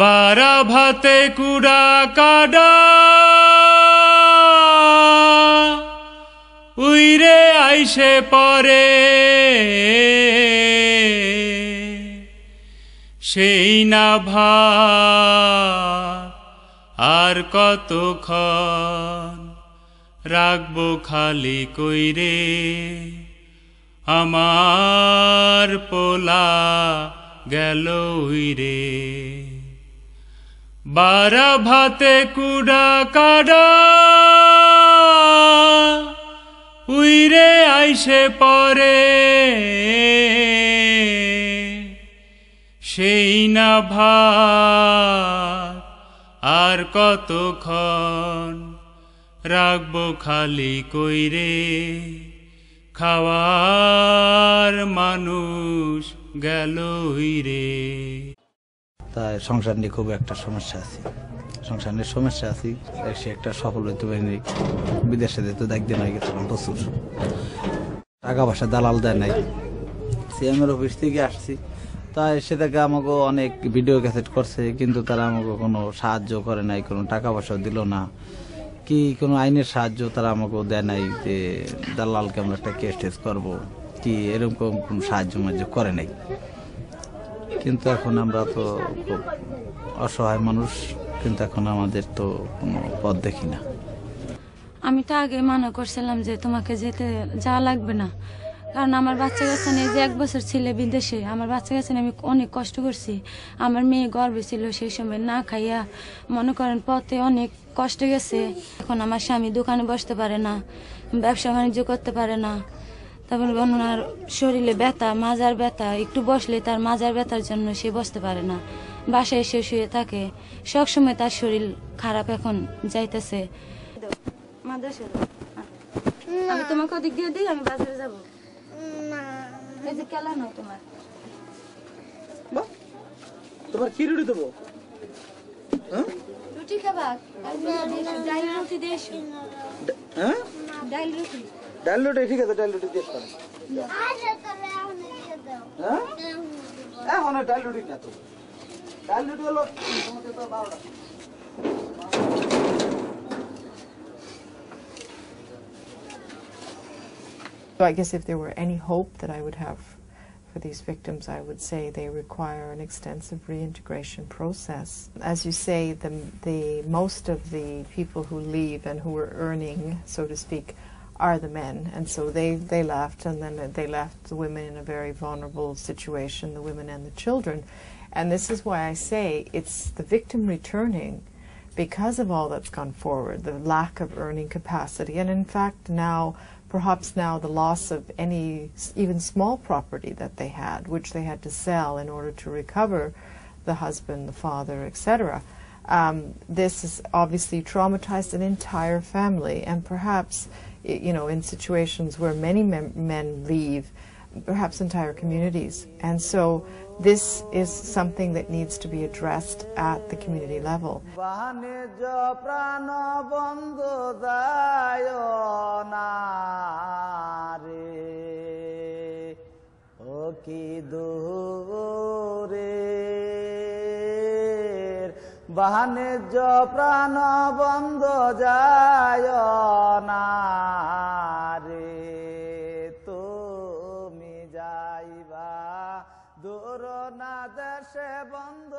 বারা ভাতে কুড়া কাডা উইরে আইসে পরে সেই না আর কতক্ষণ রাখবো খালি কইরে আমার পোলা গেল উইরে বারা ভাতে কুডা কাডা উইরে আইসে পরে সেই না ভাত আর কতক্ষণ রাখবো খালি কইরে খাওয়ার মানুষ গেলই রে তাই সংসার নিয়ে খুব একটা সমস্যা আছে সংসার নিয়ে সমস্যা আছি সে একটা সফল হইতে পারিনি বিদেশে তো দেখতে হয়ে গেছিলাম প্রচুর টাকা পয়সা দালাল দেয় নাই সিএমের অফিস থেকে আসছি তাই সে থেকে আমাকে অনেক ভিডিও ক্যাসেট করছে কিন্তু তারা আমাকে কোনো সাহায্য করে নাই কোনো টাকা পয়সাও দিল না কি কোনো আইনের সাহায্য তারা আমাকে দেয় নাই যে দালালকে আমরা একটা কেস টেস করবো কি এরকম কোনো সাহায্য মাহ্য করে নাই কিন্তু এখন আমরা তো খুব অসহায় মানুষ কিন্তু এখন আমাদের তো কোনো পথ দেখি না আমি তো আগে মানা করছিলাম যে তোমাকে যেতে যাওয়া লাগবে না কারণ আমার বাচ্চা কাছে এই যে এক বছর ছেলে বিদেশে আমার বাচ্চা কাছে আমি অনেক কষ্ট করছি আমার মেয়ে গর্বে ছিল সেই সময় না খাইয়া মনে করেন পথে অনেক কষ্ট গেছে এখন আমার স্বামী দোকানে বসতে পারে না ব্যবসা বাণিজ্য করতে পারে না তারপর ওনার শরীরে ব্যথা মাজার ব্যথা একটু বসলে তার মাজার ব্যথার জন্য সে বসতে পারে না বাসায় এসে শুয়ে থাকে সবসময় তার শরীর খারাপ এখন যাইতেছে আমি তোমাকে ওদিক দিয়ে দিই আমি বাজারে যাবো হ্যাঁ? রুটি খাবা হ্যাঁ? ডাইল রুটি ডাইল রুটি So I guess if there were any hope that I would have for these victims, I would say they require an extensive reintegration process. As you say, the, the most of the people who leave and who are earning, so to speak, are the men, and so they they left, and then they left the women in a very vulnerable situation, the women and the children, and this is why I say it's the victim returning because of all that's gone forward, the lack of earning capacity, and in fact now perhaps now the loss of any even small property that they had, which they had to sell in order to recover the husband, the father, etc. Um, this has obviously traumatized an entire family, and perhaps you know, in situations where many men, men leave, perhaps entire communities. And so this is something that needs to be addressed at the community level. বাণিজ্য প্রাণ বন্ধ যায় না তুমি যাইবা দূর না দেশে বন্ধ